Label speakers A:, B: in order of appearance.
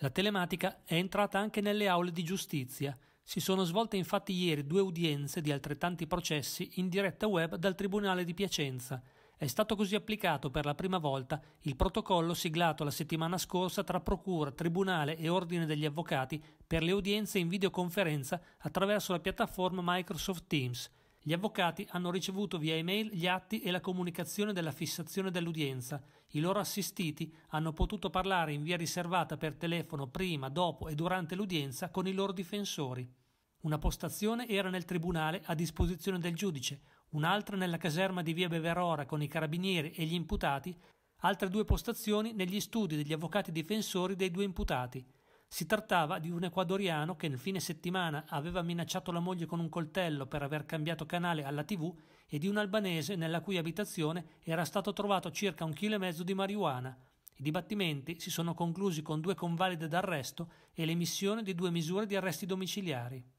A: La telematica è entrata anche nelle aule di giustizia. Si sono svolte infatti ieri due udienze di altrettanti processi in diretta web dal Tribunale di Piacenza. È stato così applicato per la prima volta il protocollo siglato la settimana scorsa tra Procura, Tribunale e Ordine degli Avvocati per le udienze in videoconferenza attraverso la piattaforma Microsoft Teams gli avvocati hanno ricevuto via email gli atti e la comunicazione della fissazione dell'udienza. I loro assistiti hanno potuto parlare in via riservata per telefono prima, dopo e durante l'udienza con i loro difensori. Una postazione era nel tribunale a disposizione del giudice, un'altra nella caserma di via Beverora con i carabinieri e gli imputati, altre due postazioni negli studi degli avvocati difensori dei due imputati. Si trattava di un ecuadoriano che nel fine settimana aveva minacciato la moglie con un coltello per aver cambiato canale alla TV e di un albanese nella cui abitazione era stato trovato circa un chilo e mezzo di marijuana. I dibattimenti si sono conclusi con due convalide d'arresto e l'emissione di due misure di arresti domiciliari.